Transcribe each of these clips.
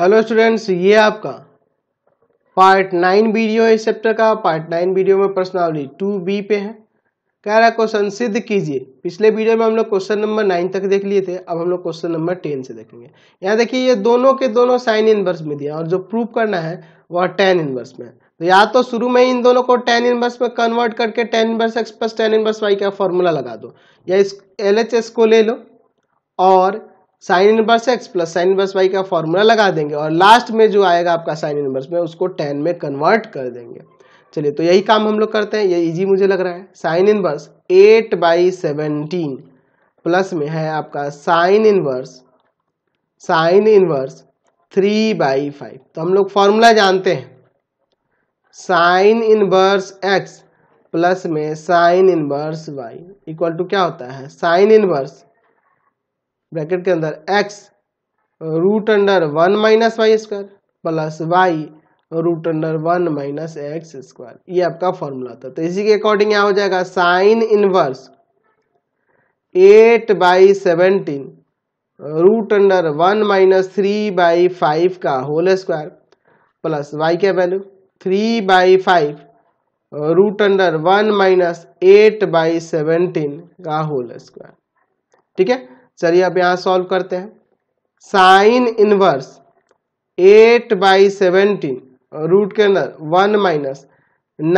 hello students ये आपका part nine video है इस चैप्टर का पार्ट नाइन वीडियो में प्रश्नावली टू बी पे है कह रहा क्वेश्चन सिद्ध कीजिए पिछले वीडियो में हम लोग क्वेश्चन नंबर नाइन तक देख लिए थे अब हम लोग क्वेश्चन नंबर टेन से देखेंगे यहाँ देखिए ये दोनों के दोनों साइन इनवर्स में दिया और जो प्रूव करना है वह टेन इनवर्स में तो या तो शुरू में ही इन दोनों को टेन इनवर्स में कन्वर्ट करके tan inverse x plus tan inverse y का फॉर्मूला लगा दो या इस एल को ले लो और sign inverse x plus sign inverse y का फॉर्मूला लगा देंगे और लास्ट में जो आएगा आपका साइन इनवर्स में उसको टेन में कन्वर्ट कर देंगे चलिए तो यही काम हम लोग करते हैं ये इजी मुझे लग रहा है sign inverse eight by seventeen plus में है आपका sin inverse sin inverse three by five तो हम लोग फॉर्मूला जानते हैं साइन इनवर्स एक्स प्लस में sin inverse y equal to क्या होता है साइन इनवर्स ब्रैकेट के अंदर x root under one minus y square plus y root under one minus x square ये आपका फॉर्मूला था तो इसी के अकॉर्डिंग यहाँ हो जाएगा sign inverse eight by seventeen root under one minus three by five का होल स्क्वायर प्लस वाई का value three by five root under one minus eight by seventeen का होल स्क्वायर ठीक है चलिए अब यहां सॉल्व करते हैं sin inverse eight by seventeen root के अंदर one minus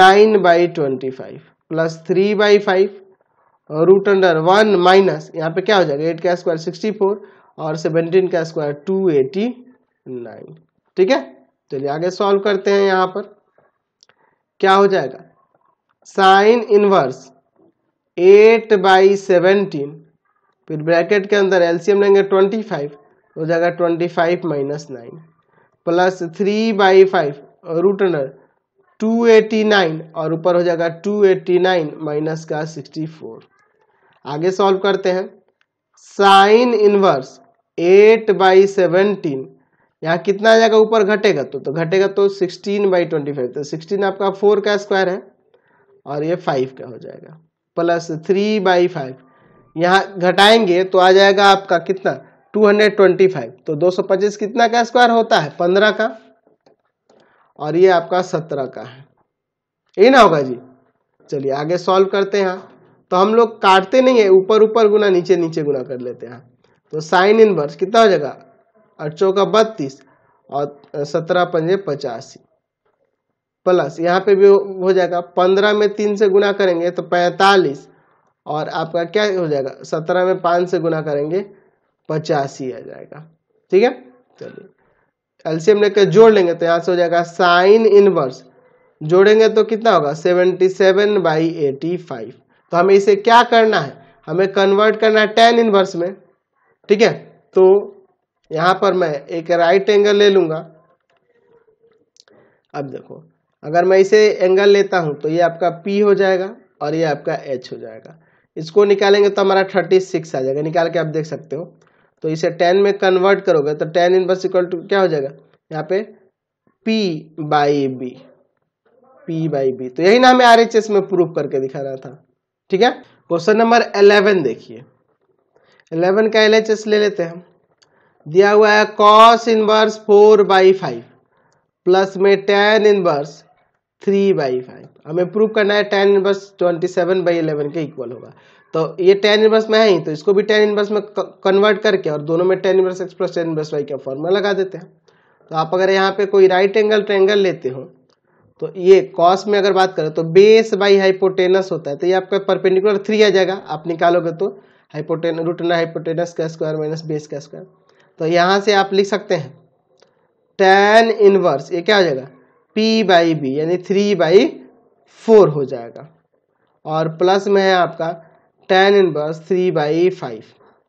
nine by twenty five plus three by five root under one minus यहाँ पे क्या हो जाएगा एट का स्क्वायर सिक्सटी फोर और सेवनटीन का स्क्वायर टू एटी नाइन ठीक है चलिए आगे सॉल्व करते हैं यहाँ पर क्या हो जाएगा sign inverse eight by seventeen फिर ब्रैकेट के अंदर एलसीएम लेंगे ट्वेंटी फाइव हो जाएगा twenty five minus nine plus three by five root under two eighty nine और ऊपर हो जाएगा टू एटी नाइन माइनस का सिक्सटी फोर आगे सॉल्व करते हैं sin inverse eight by seventeen यहाँ कितना आ जाएगा ऊपर घटेगा तो तो घटेगा तो सिक्सटीन बाई ट्वेंटी फाइव तो सिक्सटीन आपका फोर का स्क्वायर है और ये फाइव का हो जाएगा प्लस थ्री बाई फाइव यहाँ घटाएंगे तो आ जाएगा आपका कितना 225 तो 225 कितना का स्क्वायर होता है 15 का और ये आपका 17 का है यही ना होगा जी चलिए आगे सॉल्व करते हैं तो हम लोग काटते नहीं है ऊपर ऊपर गुना नीचे नीचे गुना कर लेते हैं तो साइन वर्ष कितना हो जाएगा आठ चौका बत्तीस और सत्रह पंजे पचासी प्लस यहाँ पे भी हो जाएगा पंद्रह में तीन से गुना करेंगे तो पैंतालीस और आपका क्या हो जाएगा सत्रह में पाँच से गुना करेंगे पचासी आ जाएगा ठीक है चलिए एलसीएम लेकर जोड़ लेंगे तो यहाँ से हो जाएगा साइन इनवर्स जोड़ेंगे तो कितना होगा seventy seven by eighty five तो हमें इसे क्या करना है हमें कन्वर्ट करना है टेन इनवर्स में ठीक है तो यहाँ पर मैं एक राइट एंगल ले लूँगा अब देखो अगर मैं इसे एंगल लेता हूँ तो ये आपका पी हो जाएगा और ये आपका एच हो जाएगा इसको निकालेंगे तो हमारा थर्टी सिक्स आ जाएगा निकाल के आप देख सकते हो तो इसे टेन में कन्वर्ट करोगे तो टेन बस इक्वल टू क्या हो जाएगा यहाँ पे P by B P by B तो यही ना मैं आर में प्रूव करके दिखा रहा था ठीक है क्वेश्चन नंबर एलेवन देखिए एलेवन का एल एच ले लेते हैं दिया हुआ है cos inverse four by five plus में tan inverse three by five हमें प्रूव करना है tan inverse twenty seven by eleven के इक्वल होगा तो ये टेन इनवर्स में है ही तो इसको भी टेन इनवर्स में कन्वर्ट करके और दोनों में tan inverse x plus tan inverse y का फॉर्मूला लगा देते हैं तो आप अगर यहाँ पे कोई राइट एंगल ट्रेंगल लेते हो तो ये कॉस में अगर बात करें तो बेस बाई हाइपोटेनस होता है तो ये आपका परपेंडिकुलर थ्री आ जाएगा आप निकालोगे तो हाइपोटेन रूट हाइपोटेनस का स्क्वायर माइनस बेस का स्क्वायर तो यहाँ से आप लिख सकते हैं टेन इनवर्स ये क्या हो जाएगा पी बाई बी यानी थ्री बाई फोर हो जाएगा और प्लस में है आपका tan inverse three by five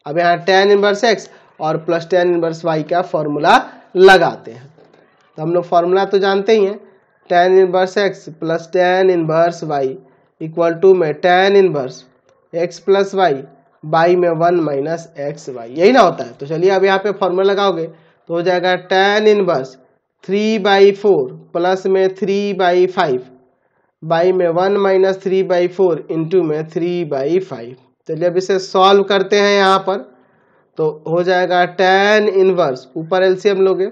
अब यहाँ टेन इनवर्स एक्स और प्लस टेन इनवर्स वाई का फॉर्मूला लगाते हैं तो हम लोग फॉर्मूला तो जानते ही हैं tan inverse x plus tan inverse y equal to में tan inverse x plus y by में वन माइनस एक्स वाई यही ना होता है तो चलिए अब यहाँ पे फॉर्मूला लगाओगे तो हो जाएगा tan inverse three by four plus में थ्री बाई फाइव बाई में one minus three by four into में थ्री बाई फाइव चलिए अब इसे सॉल्व करते हैं यहाँ पर तो हो जाएगा टेन इनवर्स ऊपर एलसीएम लोगे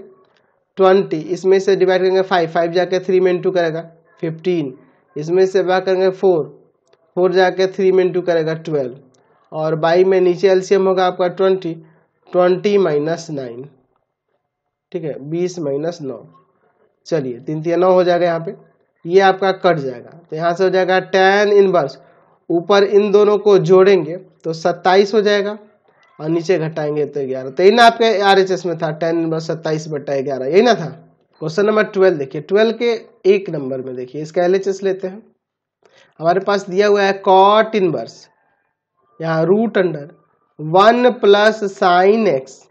ट्वेंटी इसमें से डिवाइड करेंगे फाइव फाइव जाके थ्री में इंटू करेगा फिफ्टीन इसमें से बाहर करेंगे फोर फोर जाके थ्री में इंटू करेगा ट्वेल्व और बाई में नीचे एलसीएम होगा आपका ट्वेंटी ट्वेंटी माइनस नाइन ठीक है बीस माइनस नौ चलिए तीन तीन नौ हो जाएगा यहाँ पे ये आपका कट जाएगा तो यहाँ से हो जाएगा टेन इनवर्स ऊपर इन दोनों को जोड़ेंगे तो सत्ताईस हो जाएगा और नीचे घटाएंगे तो ग्यारह तो यही ना आपके आर में था टेन इनवर्स सत्ताईस बटा ग्यारह यही ना था क्वेश्चन नंबर ट्वेल्व देखिए ट्वेल्व के एक नंबर में देखिए इसका एल एच एस लेते हैं हमारे पास दिया हुआ है कॉट इनवर्स यहाँ root under one plus sine x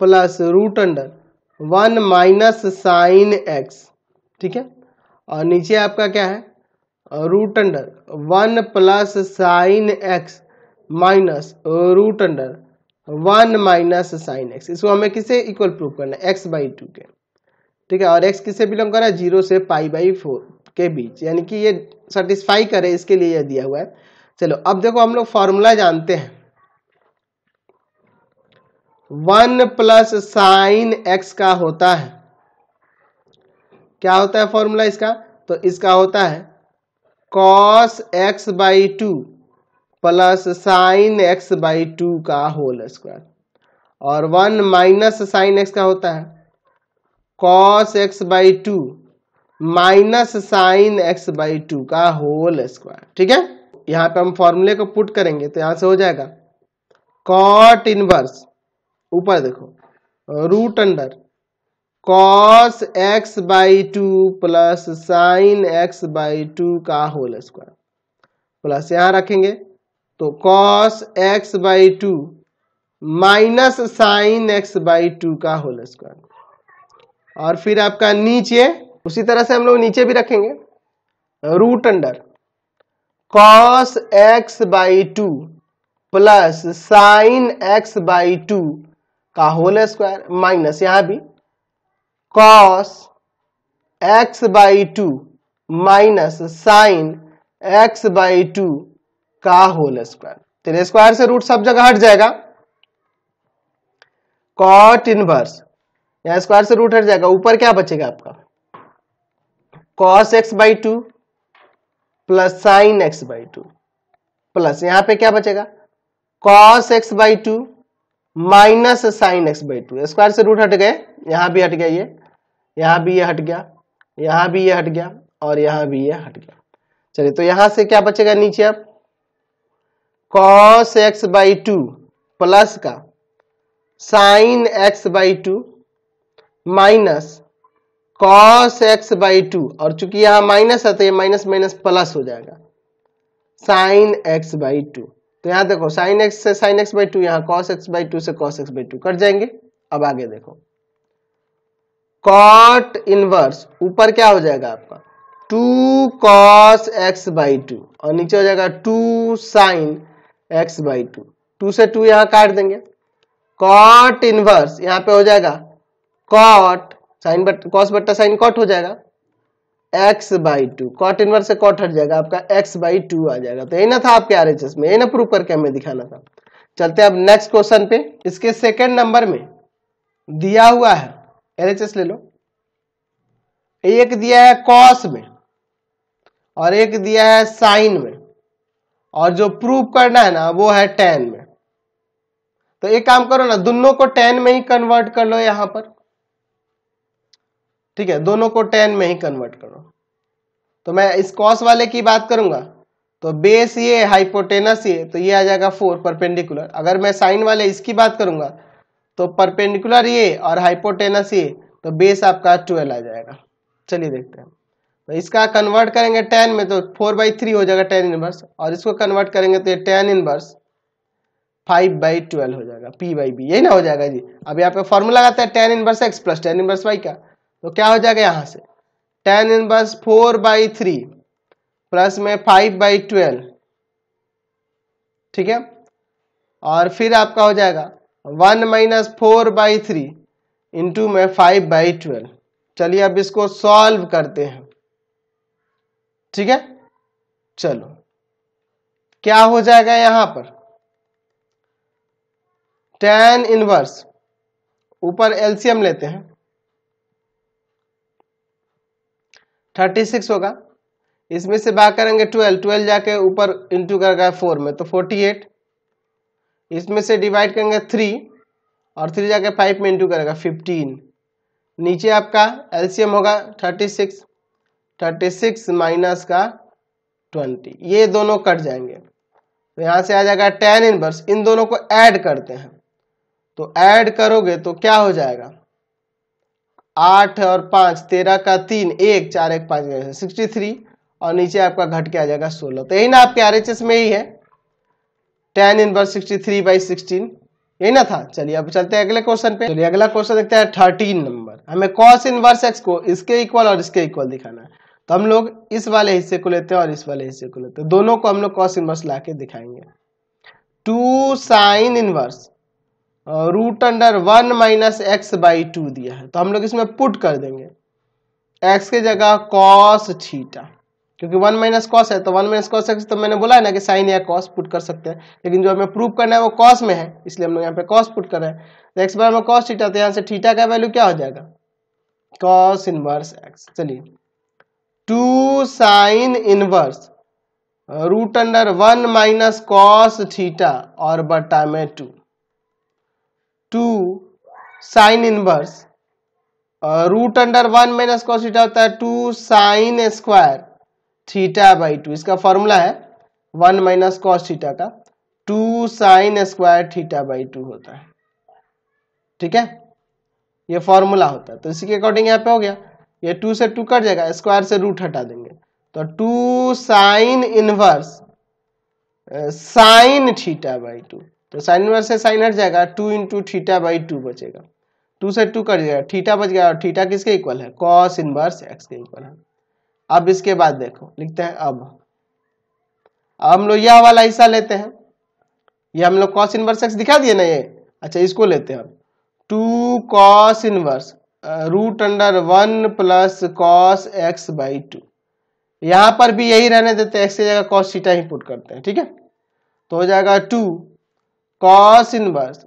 plus root under one minus sine x ठीक है और नीचे आपका क्या है root under one plus sine x minus root under one minus sine x इसको हमें किसे इक्वल प्रूव करना है एक्स बाई टू के ठीक है और एक्स किसे बिलोंग कर रहा है जीरो से पाई बाई फोर के बीच यानी कि ये सेटिस्फाई करे इसके लिए यह दिया हुआ है चलो अब देखो हम लोग फॉर्मूला जानते हैं वन प्लस साइन एक्स का होता है क्या होता है फॉर्मूला इसका तो इसका होता है cos x by two plus sine x by two का होल स्क्वायर और वन माइनस साइन एक्स का होता है cos x by two minus sine x by two का होल स्क्वायर ठीक है यहां पे हम फॉर्मूले को पुट करेंगे तो यहां से हो जाएगा कॉट इनवर्स ऊपर देखो root under cos x by two plus sine x by two का होल स्क्वायर प्लस यहां रखेंगे तो cos x by two minus sine x by two का होल स्क्वायर और फिर आपका नीचे उसी तरह से हम लोग नीचे भी रखेंगे root under cos x by two plus sine x by two का होल स्क्वायर माइनस यहां भी cos x by two minus sine x by two का होल स्क्वायर तेरे स्क्वायर से रूट सब जगह हट जाएगा कॉट इनवर्स यहां स्क्वायर से रूट हट जाएगा ऊपर क्या बचेगा आपका cos x by two plus sine x by two plus यहां पे क्या बचेगा cos x by two minus sine x by two square से रूट हट गए यहां भी हट गया ये यहां भी ये हट गया यहां भी ये हट गया और यहां भी ये हट गया चलिए तो यहां से क्या बचेगा नीचे अब cos x by two plus का sine x by two minus cos x by two और चूंकि यहां माइनस है तो ये माइनस माइनस प्लस हो जाएगा साइन एक्स बाई टू तो यहां देखो साइन एक्स से साइन एक्स बाई टू यहाँ कॉस एक्स बाई टू से कॉस एक्स बाई टू कट जाएंगे अब आगे देखो कॉट इनवर्स ऊपर क्या हो जाएगा आपका two cos x by two और नीचे हो जाएगा two sine x by two two से टू यहाँ काट देंगे कॉट इनवर्स यहाँ पे हो जाएगा कॉट साइन बट कॉस बट्टा साइन कॉट हो जाएगा x by two cot inverse से कॉट हट जाएगा आपका एक्स बाई टू आ जाएगा तो यही ना था आपके आर एच एस में यही ना प्रूव करके हमें दिखाना था चलते अब नेक्स्ट क्वेश्चन पे इसके सेकेंड नंबर में दिया हुआ है आर एच एस ले लो एक दिया है कॉस में और एक दिया है साइन में और जो प्रूव करना है ना वो है टेन में तो एक काम करो ना दोनों को टेन में ही कन्वर्ट कर लो यहां पर ठीक है दोनों को टेन में ही कन्वर्ट करो तो मैं इस कॉस वाले की बात करूंगा तो बेस ये हाइपोटेनस ये तो ये आ जाएगा फोर परपेंडिकुलर अगर मैं साइन वाले इसकी बात करूंगा तो परपेंडिकुलर ये और हाइपोटेनस ये तो बेस आपका ट्वेल्व आ जाएगा चलिए देखते हैं तो इसका कन्वर्ट करेंगे टेन में तो फोर बाई थ्री हो जाएगा टेन इनवर्स और इसको कन्वर्ट करेंगे तो ये tan inverse five by twelve हो जाएगा पी बाई बी यही ना हो जाएगा जी अभी आपका फॉर्मूला आता है tan inverse x plus tan inverse y का तो क्या हो जाएगा यहां से tan inverse four by three plus में फाइव बाई ट्वेल्व ठीक है और फिर आपका हो जाएगा one minus four by three into में फाइव बाई ट्वेल्व चलिए अब इसको सॉल्व करते हैं ठीक है चलो क्या हो जाएगा यहां पर टेन इनवर्स ऊपर एलसीएम लेते हैं थर्टी सिक्स होगा इसमें से बाहर करेंगे ट्वेल्व ट्वेल्व जाके ऊपर इंटू कर फोर में तो फोर्टी एट इसमें से डिवाइड करेंगे थ्री और थ्री जाके फाइव में इंटू करेगा फिफ्टीन नीचे आपका एलसीएम होगा thirty six thirty six minus का ट्वेंटी ये दोनों कट जाएंगे तो यहाँ से आ जाएगा टेन इनवर्स इन दोनों को ऐड करते हैं तो ऐड करोगे तो क्या हो जाएगा आठ और पाँच तेरह का तीन एक चार एक पाँच सिक्सटी थ्री और नीचे आपका घट के आ जाएगा सोलह तो यही ना आपके आर में ही है tan inverse sixty three by sixteen यही ना था चलिए अब चलते हैं अगले क्वेश्चन पे चलिए अगला क्वेश्चन देखते हैं थर्टीन नंबर हमें कॉस इनवर्स एक्स को इसके इक्वल और इसके इक्वल दिखाना है तो हम लोग इस वाले हिस्से को लेते हैं और इस वाले हिस्से को लेते हैं तो दोनों को हम लोग कॉस इनवर्स ला दिखाएंगे two sine inverse root under one minus x by two दिया है तो हम लोग इसमें पुट कर देंगे एक्स के जगह कॉस थीटा क्योंकि वन माइनस कॉस है तो वन माइनस कॉस एक्स तो मैंने बोला है ना कि साइन या कॉस पुट कर सकते हैं लेकिन जो हमें प्रूव करना है वो कॉस में है इसलिए हम लोग यहाँ पे कॉस पुट कर रहे हैं तो एक्स में कॉस थीटा तो यहाँ से थीटा का वैल्यू क्या हो जाएगा कॉस इनवर्स एक्स चलिए two sine inverse root under one minus cos theta और बटा में two two sine inverse root under one minus cos theta होता है two sine square theta by two इसका फॉर्मूला है वन माइनस कॉस थीटा का two sine square theta by two होता है ठीक है ये फॉर्मूला होता है तो इसी के अकॉर्डिंग यहाँ पे हो गया ये टू से टू कट जाएगा स्क्वायर से रूट हटा देंगे तो two sine inverse sine theta by two तो साइन इनवर्स से साइन हट जाएगा two into theta by two बचेगा टू से टू कट जाएगा थीटा बच गया और थीटा किसके इक्वल है कॉस इनवर्स एक्स के इक्वल है अब इसके बाद देखो लिखते हैं अब अब हम लोग यह वाला हिस्सा लेते हैं ये हम लोग कॉस इनवर्स एक्स दिखा दिए ना ये अच्छा इसको लेते हैं अब two cos inverse root under one plus cos x by two यहां पर भी यही रहने देते हैं एक्स की जगह कॉस थीटा ही पुट करते हैं ठीक है तो हो जाएगा two cos inverse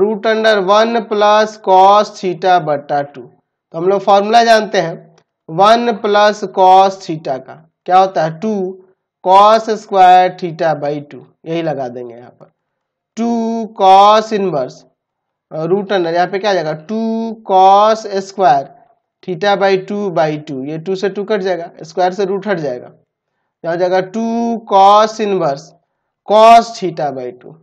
root under one plus cos theta बट्टा टू तो हम लोग फॉर्मूला जानते हैं वन प्लस कॉस थीटा का क्या होता है two cos square theta by two यही लगा देंगे यहाँ पर two cos inverse root under यहाँ पे क्या जाएगा two cos square theta by two by two ये टू से टू कट जाएगा स्क्वायर से रूट हट जाएगा यहाँ जाएगा two cos inverse cos theta by two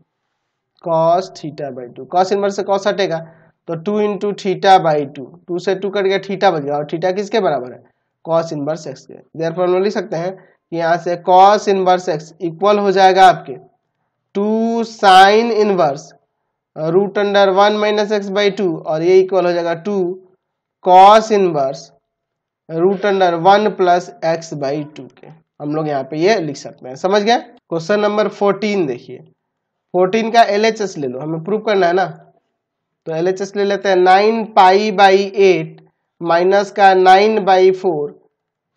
cos theta by two cos inverse से कॉस हटेगा तो two into theta by two two से टू कट गया थीटा बच गया और थीटा किसके बराबर है कॉस इनवर्स एक्स के देर पर हम लिख सकते हैं कि यहाँ से कॉस इनवर्स एक्स इक्वल हो जाएगा आपके two sine inverse root under one minus x by two और ये इक्वल हो जाएगा two cos inverse root under one plus x by two के हम लोग यहाँ पे ये लिख सकते हैं समझ गया क्वेश्चन नंबर फोर्टीन देखिए फोर्टीन का एल एच एस ले लो हमें प्रूव करना है ना तो एल एच एस ले लेते हैं nine pi by eight minus का nine by four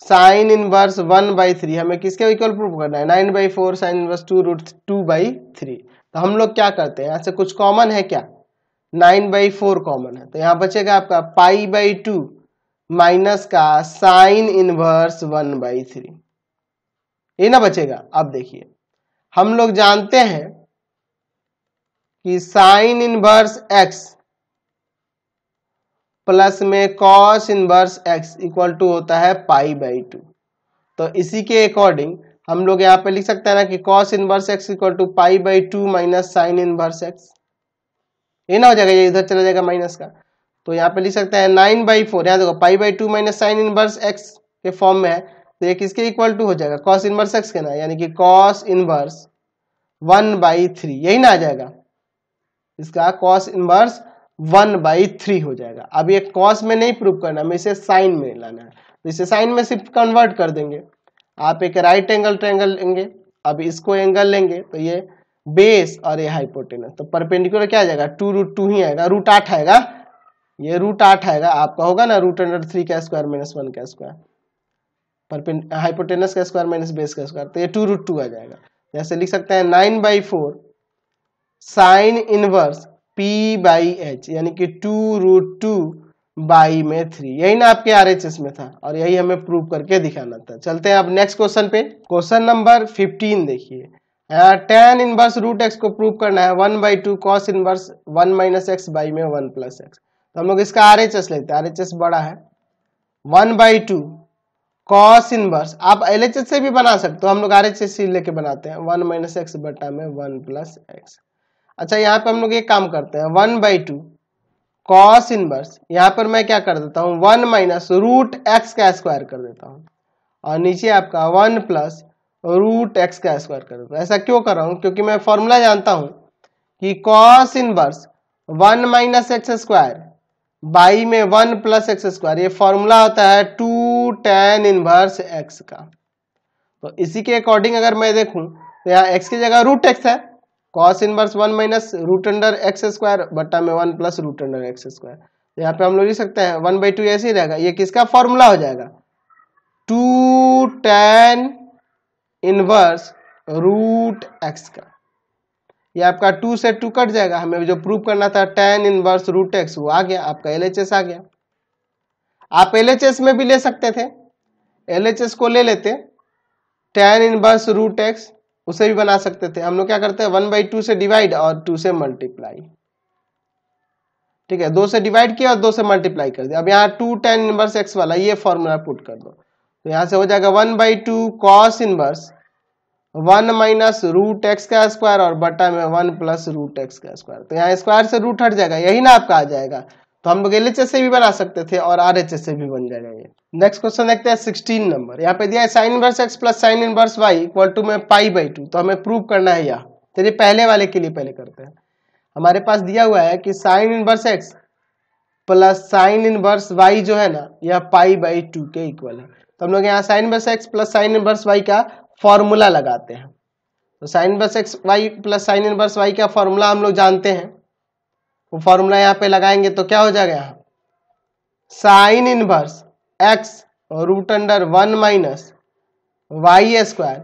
sine inverse one by three हमें किसके इक्वल प्रूव करना है nine by four sine inverse two root two by three तो हम लोग क्या करते हैं यहाँ से कुछ कॉमन है क्या नाइन बाई फोर कॉमन है तो यहाँ बचेगा आपका पाई बाई टू माइनस का sine inverse one by three ये ना बचेगा अब देखिए हम लोग जानते हैं कि साइन इनवर्स एक्स प्लस में cos inverse x equal to होता है पाई बाई टू तो इसी के अकॉर्डिंग हम लोग यहाँ पे लिख सकते हैं ना कि cos inverse x equal to pi by two minus sine inverse x ये ना हो जाएगा ये इधर चला जाएगा माइनस का तो यहाँ पे लिख सकते हैं नाइन बाई फोर यहाँ देखो pi by two minus sine inverse x के फॉर्म में है तो ये किसके इक्वल टू हो जाएगा कॉस इनवर्स एक्स के ना यानी कि cos inverse one by three यही ना आ जाएगा इसका cos inverse one by three हो जाएगा अब ये कॉस में नहीं प्रूव करना हमें इसे साइन में लाना है तो इसे साइन में सिर्फ कन्वर्ट कर देंगे आप एक राइट एंगल ट्रेंगल लेंगे अब इसको एंगल लेंगे तो ये बेस और ये हाइपोटेनस तो परपेंडिकुलर क्या आ जाएगा टू रूट टू ही आएगा रूट आठ आएगा ये रूट आठ आएगा आपका होगा ना रूट अंडर थ्री का स्क्वायर माइनस वन का स्क्वायर परपेंड हाइपोटेनस का स्क्वायर माइनस बेस का स्क्वायर तो ये टू रूट टू आ जाएगा जैसे लिख सकते हैं nine by four sine inverse p by h यानी कि टू रूट टू बाई में थ्री यही ना आपके आर में था और यही हमें प्रूव करके दिखाना था चलते हैं अब नेक्स्ट क्वेश्चन पे क्वेश्चन नंबर फिफ्टीन देखिए टेन इनवर्स रूट एक्स को प्रूव करना है one by two cos inverse one minus x by में वन प्लस एक्स तो हम लोग इसका आर एच एस लेते हैं आर एच एस बड़ा है one by two cos inverse आप एल एच एस से भी बना सकते हो हम लोग आर एच एस लेके बनाते हैं वन माइनस एक्स बटा में वन प्लस एक्स अच्छा यहाँ पर हम लोग एक काम करते हैं one by two cos inverse यहाँ पर मैं क्या कर देता हूँ वन माइनस रूट एक्स का स्क्वायर कर देता हूँ और नीचे आपका वन प्लस रूट एक्स का स्क्वायर कर देता हूँ ऐसा क्यों कर रहा हूँ क्योंकि मैं फॉर्मूला जानता हूँ कि cos inverse one minus x square by में वन प्लस एक्स स्क्वायर ये फॉर्मूला होता है टू टेन इनवर्स एक्स का तो इसी के अकॉर्डिंग अगर मैं देखूँ तो यहाँ एक्स की जगह रूट एक्स है cos inverse one minus root under x square बट्टा में one plus root under x square यहाँ पे हम लोग लिख सकते हैं वन बाई टू ऐसे ही रहेगा ये किसका फॉर्मूला हो जाएगा two tan inverse root x का ये आपका टू से टू कट जाएगा हमें जो प्रूव करना था टेन इनवर्स रूट एक्स वो आ गया आपका एल आ गया आप एल में भी ले सकते थे एल को ले लेते टेन इनवर्स रूट एक्स उसे भी बना सकते थे हम लोग क्या करते हैं वन बाई टू से डिवाइड और टू से मल्टीप्लाई ठीक है दो से डिवाइड किया और दो से मल्टीप्लाई कर दिया अब यहाँ टू टेन इनवर्स एक्स वाला ये फॉर्मूला पुट कर दो तो यहाँ से हो जाएगा one by two cos inverse one minus root x का स्क्वायर और बटा में वन प्लस रूट एक्स का स्क्वायर तो यहाँ स्क्वायर से रूट हट जाएगा यही ना आपका आ जाएगा तो हम लोग एल से भी बना सकते थे और आर से भी बन जाएगा ये नेक्स्ट क्वेश्चन देखते हैं सिक्सटीन नंबर यहाँ पे दिया है sign inverse x plus sign inverse y equal to में पाई बाई टू तो हमें प्रूव करना है यह चलिए पहले वाले के लिए पहले करते हैं हमारे पास दिया हुआ है कि sine inverse x plus sign inverse y जो है ना यह पाई बाई टू के इक्वल है तो हम लोग यहाँ sine inverse x plus sign inverse y का फॉर्मूला लगाते हैं तो sine inverse x y plus sign inverse y का फॉर्मूला हम लोग जानते हैं वो फॉर्मूला यहाँ पे लगाएंगे तो क्या हो जाएगा sign inverse x root under one minus y square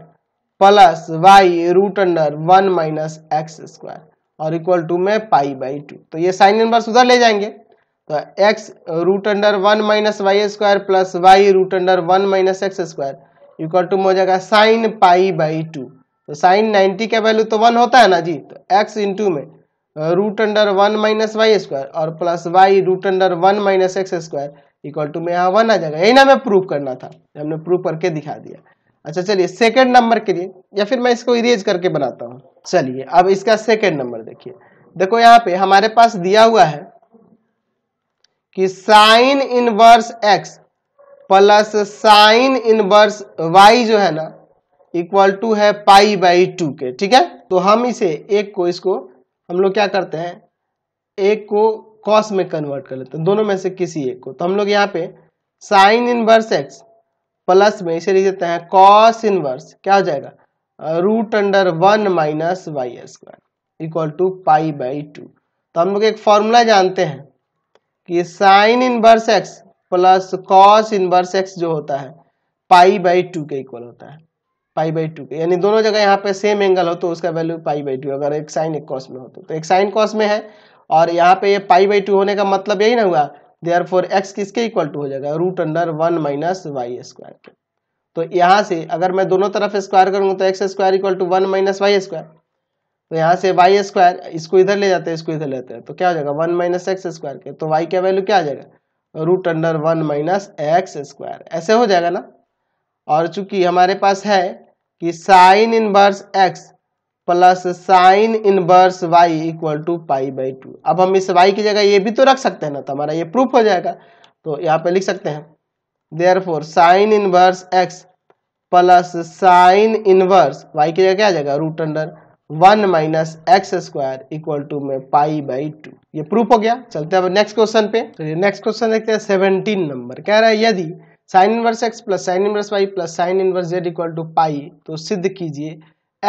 plus y root under one minus x square और इक्वल टू में पाई बाई टू तो ये साइन इनवर्स उधर ले जाएंगे तो x root under one minus y square plus y root under one minus x square equal to में हो जाएगा साइन पाई बाई टू तो साइन नाइन्टी का वैल्यू तो वन होता है ना जी तो एक्स इंटू में root under one minus y square और plus y root under one minus x square equal to में यहाँ वन आ जाएगा यही ना हमें प्रूव करना था हमने प्रूव करके दिखा दिया अच्छा चलिए सेकंड नंबर के लिए या फिर मैं इसको इरेज करके बनाता हूँ चलिए अब इसका सेकंड नंबर देखिए देखो यहाँ पे हमारे पास दिया हुआ है कि sine inverse x plus sign inverse y जो है ना इक्वल टू है पाई बाई टू के ठीक है तो हम इसे एक को इसको हम लोग क्या करते हैं एक को कॉस में कन्वर्ट कर लेते हैं दोनों में से किसी एक को तो हम लोग यहाँ पे साइन इनवर्स एक्स प्लस में इसे लिख देते हैं कॉस इनवर्स क्या हो जाएगा root under one minus y square equal to pi by two तो हम लोग एक फॉर्मूला जानते हैं कि sine inverse x plus cos inverse x जो होता है पाई बाई टू के इक्वल होता है पाई बाई टू के यानी दोनों जगह यहाँ पे सेम एंगल हो तो उसका वैल्यू पाई बाई टू अगर एक साइन एक कॉस में हो तो, तो एक साइन कॉस में है और यहाँ पे ये पाई बाई टू होने का मतलब यही ना हुआ देयर फोर एक्स किसके इक्वल टू हो जाएगा root under one minus y square के तो यहाँ से अगर मैं दोनों तरफ स्क्वायर करूंगा तो x square equal to one minus y square तो यहाँ से वाई स्क्वायर इसको इधर ले जाते हैं इसको इधर लेते हैं तो क्या हो जाएगा वन माइनस एक्स स्क्वायर के तो वाई का वैल्यू क्या आ जाएगा root under one minus x square ऐसे हो जाएगा ना और चूंकि हमारे पास है कि sine inverse x plus sign inverse y equal to pi by two अब हम इस वाई की जगह ये भी तो रख सकते हैं ना तो हमारा ये प्रूफ हो जाएगा तो यहाँ पे लिख सकते हैं therefore sine inverse x plus sign inverse y की जगह क्या आ जाएगा root under one minus x square equal to में पाई बाई टू ये प्रूफ हो गया चलते हैं अब नेक्स्ट क्वेश्चन पे चलिए नेक्स्ट क्वेश्चन देखते हैं सेवनटीन नंबर कह रहा है यदि sine inverse x plus sign inverse y plus sign inverse z equal to pi तो सिद्ध कीजिए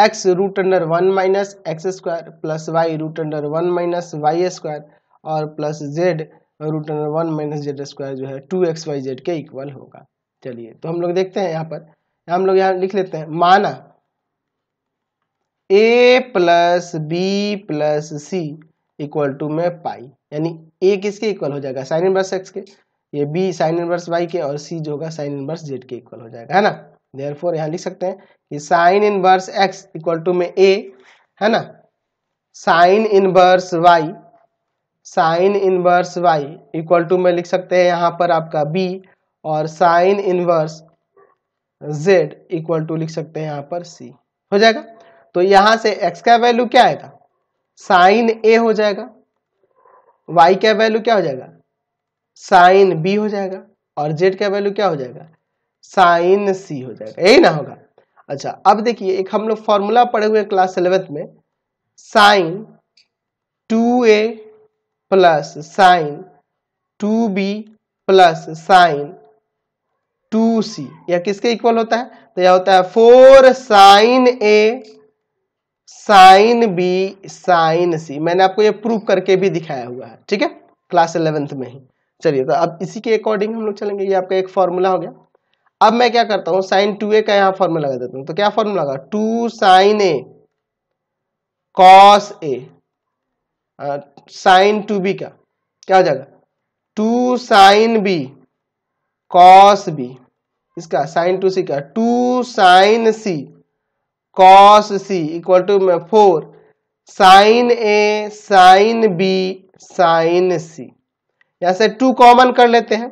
x root under one minus x square plus y root under one minus y square और plus z root under one minus z square जो है two x y z के equal होगा चलिए तो हम लोग देखते हैं यहाँ पर हम लोग यहाँ लिख लेते हैं माना A plus B plus C equal to में पाई यानी ए किसके इक्वल हो जाएगा साइन इनवर्स एक्स के ये बी साइन इनवर्स वाई के और सी जो होगा साइन इनवर्स जेड के इक्वल हो जाएगा है ना देयर फोर यहाँ लिख सकते हैं कि sine inverse x equal to में ए है ना sine inverse y sine inverse y equal to में लिख सकते हैं यहाँ पर आपका बी और sign inverse z equal to लिख सकते हैं यहाँ पर सी हो जाएगा तो यहाँ से एक्स का वैल्यू क्या आएगा साइन ए हो जाएगा वाई का वैल्यू क्या हो जाएगा साइन बी हो जाएगा और जेड का वैल्यू क्या हो जाएगा साइन सी हो जाएगा यही ना होगा अच्छा अब देखिए एक हम लोग फॉर्मूला पढ़े हुए क्लास इलेवेंथ में sine two A plus sine two B plus sine two C या किसके इक्वल होता है तो यह होता है four sine A sine B sine C मैंने आपको ये प्रूव करके भी दिखाया हुआ है ठीक है क्लास इलेवेंथ में ही चलिए तो अब इसी के अकॉर्डिंग हम लोग चलेंगे ये आपका एक फॉर्मूला हो गया अब मैं क्या करता हूँ साइन टू ए का यहाँ फॉर्मूला लगा देता हूँ तो क्या फॉर्मूला होगा two sine A cos A sine two B का क्या हो जाएगा two sine B cos B इसका साइन टू सी का two sine C cos C equal to four sine A sine B sine C यहां से two common कर लेते हैं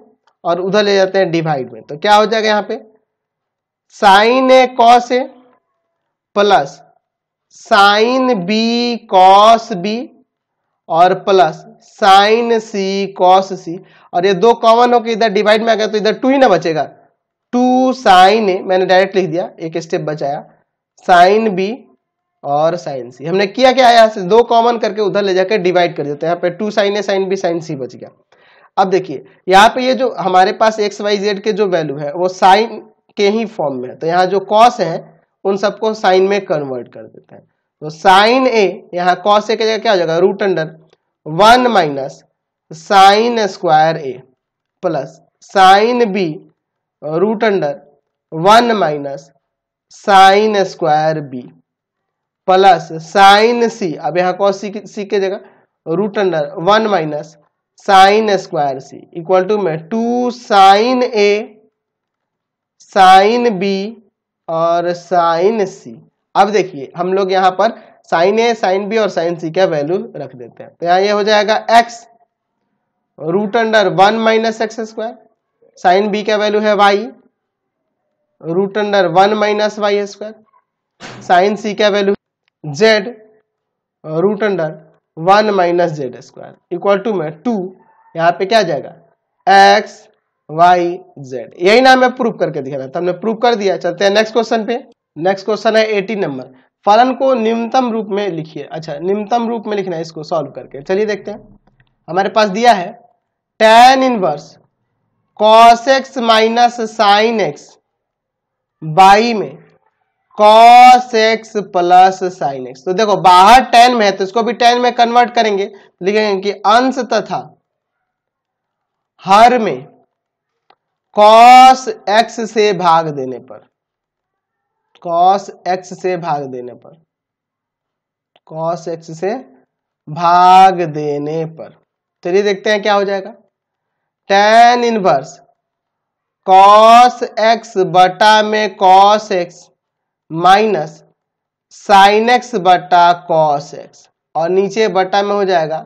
और उधर ले जाते हैं डिवाइड में तो क्या हो जाएगा यहाँ पे sine A cos A plus sine B cos B और plus sine C cos C और ये दो कॉमन होकर इधर डिवाइड में आ गया तो इधर टू ही ना बचेगा टू साइन ए मैंने डायरेक्ट लिख दिया एक स्टेप बचाया साइन बी और साइन सी हमने किया क्या यहां से दो कॉमन करके उधर ले जाकर डिवाइड कर देते तो हैं यहाँ पे two sine A sine B sine C बच गया अब देखिए यहाँ पे ये जो हमारे पास एक्स वाई जेड के जो वैल्यू है वो साइन के ही फॉर्म में है तो यहाँ जो कॉस है उन सबको साइन में कन्वर्ट कर देते हैं तो साइन ए यहाँ कॉस ए के जगह क्या हो जाएगा root under one minus sine square A plus sine B root under one minus sine square B plus sine C अब यहाँ कॉस सी की जगह root under one minus sine square C equal to में two sine A sine B और sine C अब देखिए हम लोग यहां पर साइन ए साइन बी और साइन सी का वैल्यू रख देते हैं तो यहाँ ये हो जाएगा x root under one minus x square sine B का वैल्यू है y root under one minus y square sine C का value z root under one minus z square equal to में टू यहाँ पे क्या जाएगा एक्स वाई जेड यही नाम है प्रूफ करके दिखा रहा था तो हमने प्रूफ कर दिया चलते हैं नेक्स्ट क्वेश्चन पे नेक्स्ट क्वेश्चन है एटी नंबर फलन को निम्नतम रूप में लिखिए अच्छा निम्नतम रूप में लिखना है इसको सॉल्व करके चलिए देखते हैं हमारे पास दिया है tan inverse cos x minus sine x by में cos x plus sine x तो देखो बाहर टेन में है तो इसको भी टेन में कन्वर्ट करेंगे लिखेंगे कि अंश तथा हर में कॉस एक्स से भाग देने पर कॉस एक्स से भाग देने पर कॉस एक्स से भाग देने पर चलिए देखते हैं क्या हो जाएगा टेन इनवर्स कॉस एक्स बटा में cos x minus sine x बटा कॉस एक्स और नीचे बटा में हो जाएगा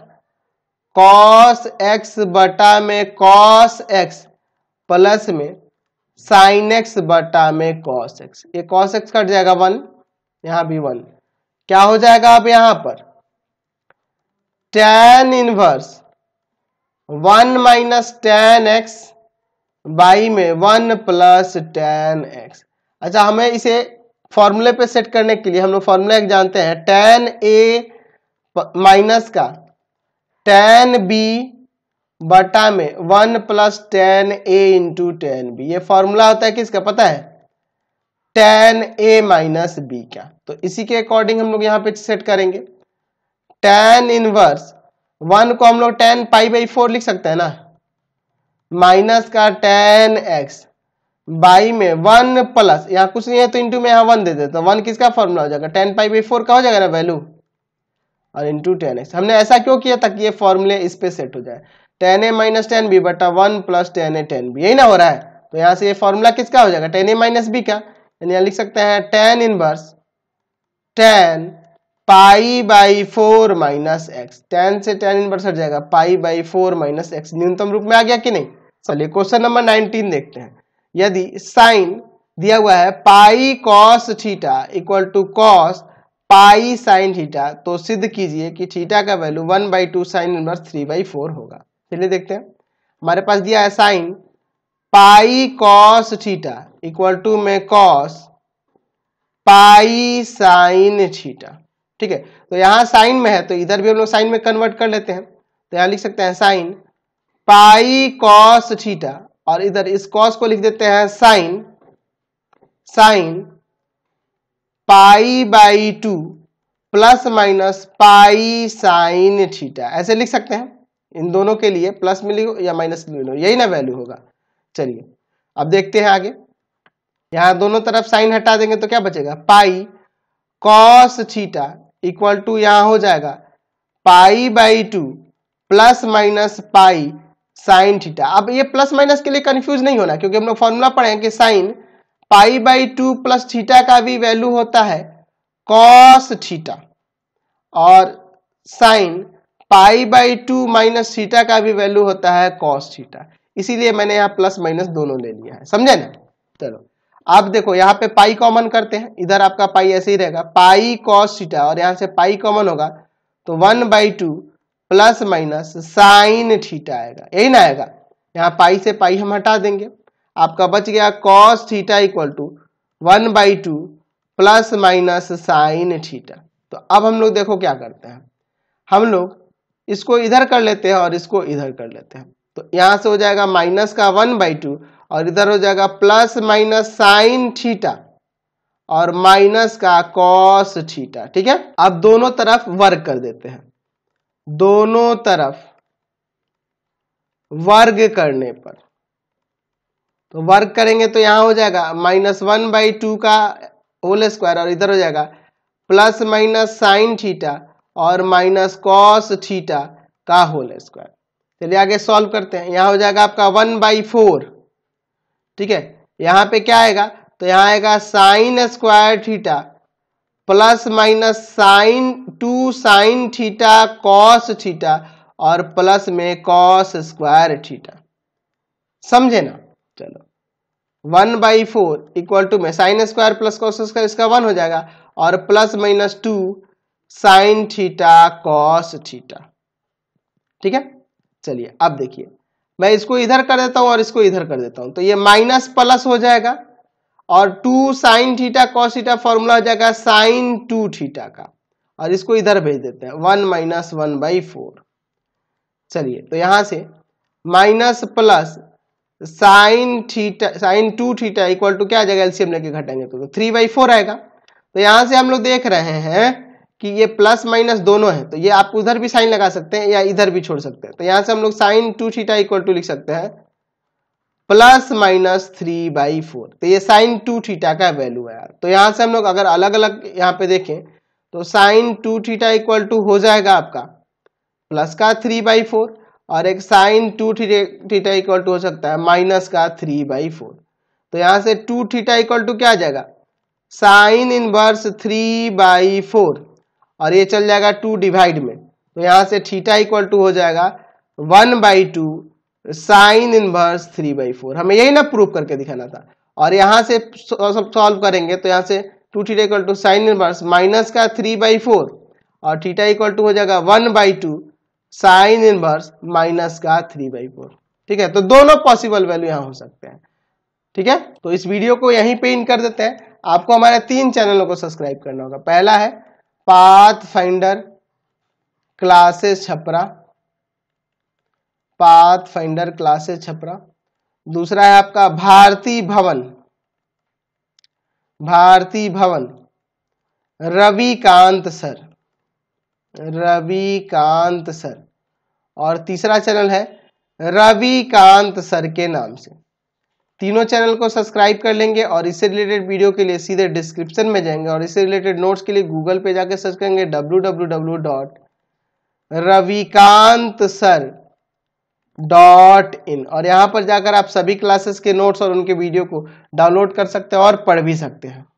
कॉस एक्स बटा में कॉस एक्स प्लस में साइन एक्स बटा में कॉस एक्स ये कॉस एक्स कट जाएगा वन यहां भी वन क्या हो जाएगा अब यहां पर tan inverse one minus tan x by में वन प्लस टेन एक्स अच्छा हमें इसे फॉर्मूले पे सेट करने के लिए हम लोग फॉर्मूला एक जानते हैं टेन ए माइनस का टेन बी बटा में one plus tan A into tan B ये फॉर्मूला होता है किसका पता है टेन ए माइनस बी का तो इसी के अकॉर्डिंग हम लोग यहाँ पे सेट करेंगे टेन इनवर्स वन को हम लोग टेन पाई बाई फोर लिख सकते हैं ना माइनस का टेन एक्स बाई में वन प्लस यहाँ कुछ नहीं है तो इंटू में यहाँ वन दे देता तो वन किसका फॉर्मूला हो जाएगा टेन पाई बाई फोर का हो जाएगा ना वैल्यू और इंटू टेन एक्स हमने ऐसा क्यों किया ताकि ये फॉर्मूले इस पे सेट हो जाए tan A minus tan B बटा one plus tan A tan B यही ना हो रहा है तो यहाँ से ये फॉर्मूला किसका हो जाएगा टेन ए माइनस बी का यानी यहाँ लिख सकते हैं tan inverse tan pi by four minus x tan से टेन इनवर्स हट जाएगा pi by four minus x न्यूनतम रूप में आ गया कि नहीं चलिए क्वेश्चन नंबर नाइनटीन देखते हैं यदि साइन दिया हुआ है pi cos theta equal to cos pi sine theta तो सिद्ध कीजिए कि थीटा का value one by two sine inverse three by four होगा चलिए देखते हैं हमारे पास दिया है sine pi cos theta equal to में कॉस पाई साइन थीटा ठीक है तो यहाँ साइन में है तो इधर भी हम लोग साइन में कन्वर्ट कर लेते हैं तो यहाँ लिख सकते हैं साइन पाई कॉस थीटा और इधर इस कॉस को लिख देते हैं sine sine pi by two plus minus pi sine theta ऐसे लिख सकते हैं इन दोनों के लिए प्लस में या माइनस में यही ना वैल्यू होगा चलिए अब देखते हैं आगे यहां दोनों तरफ साइन हटा देंगे तो क्या बचेगा pi cos theta equal to यहां हो जाएगा pi by two plus minus pi sine theta अब ये प्लस माइनस के लिए कंफ्यूज नहीं होना क्योंकि हम लोग फॉर्मूला पढ़े हैं कि sine pi by two plus theta का भी वैल्यू होता है कॉस थीटा और sine pi by two minus theta का भी वैल्यू होता है कॉस थीटा इसीलिए मैंने यहाँ प्लस माइनस दोनों ले लिया है समझे ना चलो आप देखो यहाँ पे पाई कॉमन करते हैं इधर आपका पाई ऐसे ही रहेगा पाई कॉस थीटा और यहाँ से पाई कॉमन होगा तो one by two plus minus sine theta आएगा यही ना आएगा यहाँ पाई से पाई हम हटा देंगे आपका बच गया cos theta equal to one by two plus minus sine theta तो अब हम लोग देखो क्या करते हैं हम लोग इसको इधर कर लेते हैं और इसको इधर कर लेते हैं तो यहाँ से हो जाएगा माइनस का वन बाई टू और इधर हो जाएगा प्लस माइनस साइन थीटा और माइनस का कॉस थीटा ठीक है अब दोनों तरफ वर्क कर देते हैं दोनों तरफ वर्ग करने पर तो वर्ग करेंगे तो यहां हो जाएगा माइनस वन बाई टू का होल स्क्वायर और इधर हो जाएगा प्लस माइनस साइन थीटा और माइनस कॉस थीटा का होल स्क्वायर चलिए आगे सॉल्व करते हैं यहां हो जाएगा आपका वन बाई फोर ठीक है यहां पे क्या आएगा तो यहां आएगा sine square theta plus minus sine two sine theta cos theta और प्लस में कॉस स्क्वायर थीटा समझे ना चलो one by four equal to में sine square plus cos square इसका वन हो जाएगा और plus minus two sine theta cos theta ठीक है चलिए अब देखिए मैं इसको इधर कर देता हूं और इसको इधर कर देता हूं तो ये माइनस प्लस हो जाएगा और two sine theta cos theta formula हो जाएगा साइन टू थीटा का और इसको इधर भेज देते हैं one minus one by four चलिए तो यहां से minus plus sine theta sine two theta equal to क्या आ जाएगा एलसीएम लेके घटेंगे तो, तो थ्री बाई फोर आएगा तो यहां से हम लोग देख रहे हैं कि ये प्लस माइनस दोनों है तो ये आप उधर भी साइन लगा सकते हैं या इधर भी छोड़ सकते हैं तो यहां से हम लोग sine two theta equal to लिख सकते हैं plus minus three by four तो ये साइन टू थीटा का वैल्यू है यार तो यहाँ से हम लोग अगर अलग अलग यहाँ पे देखें तो sine two theta equal to हो जाएगा आपका प्लस का थ्री बाई फोर और एक sine two theta equal to हो सकता है माइनस का थ्री बाई फोर तो यहाँ से टू थीटा इक्वल टू क्या आ जाएगा sign inverse three by four और ये चल जाएगा टू डिवाइड में तो यहाँ से थीटा इक्वल टू हो जाएगा one by two sine inverse three by four हमें यही ना प्रूव करके दिखाना था और यहाँ से सब सॉल्व करेंगे तो यहाँ से two theta equal to sine inverse minus का थ्री बाई फोर और थीटा इक्वल टू हो जाएगा one by two sine inverse minus का थ्री बाई फोर ठीक है तो दोनों पॉसिबल वैल्यू यहाँ हो सकते हैं ठीक है तो इस वीडियो को यहीं पे इन कर देते हैं आपको हमारे तीन चैनलों को सब्सक्राइब करना होगा पहला है path finder classes Chhapra path finder classes Chhapra दूसरा है आपका भारती भवन भारती भवन रविकांत सर रविकांत सर और तीसरा चैनल है रविकांत सर के नाम से तीनों चैनल को सब्सक्राइब कर लेंगे और इससे रिलेटेड वीडियो के लिए सीधे डिस्क्रिप्शन में जाएंगे और इससे रिलेटेड नोट्स के लिए गूगल पे जाके सर्च करेंगे W W W dot Ravikant sir dot in और यहाँ पर जाकर आप सभी क्लासेस के नोट्स और उनके वीडियो को डाउनलोड कर सकते हैं और पढ़ भी सकते हैं